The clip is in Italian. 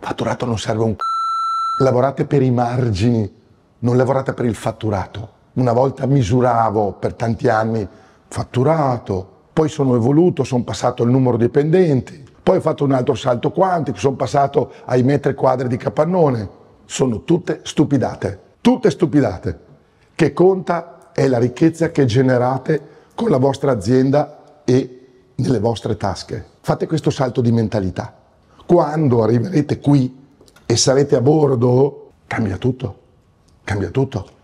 fatturato non serve un c***o. Lavorate per i margini, non lavorate per il fatturato. Una volta misuravo per tanti anni fatturato, poi sono evoluto, sono passato al numero dipendenti, poi ho fatto un altro salto quantico, sono passato ai metri quadri di capannone. Sono tutte stupidate, tutte stupidate. Che conta è la ricchezza che generate con la vostra azienda e nelle vostre tasche. Fate questo salto di mentalità. Quando arriverete qui e sarete a bordo, cambia tutto, cambia tutto.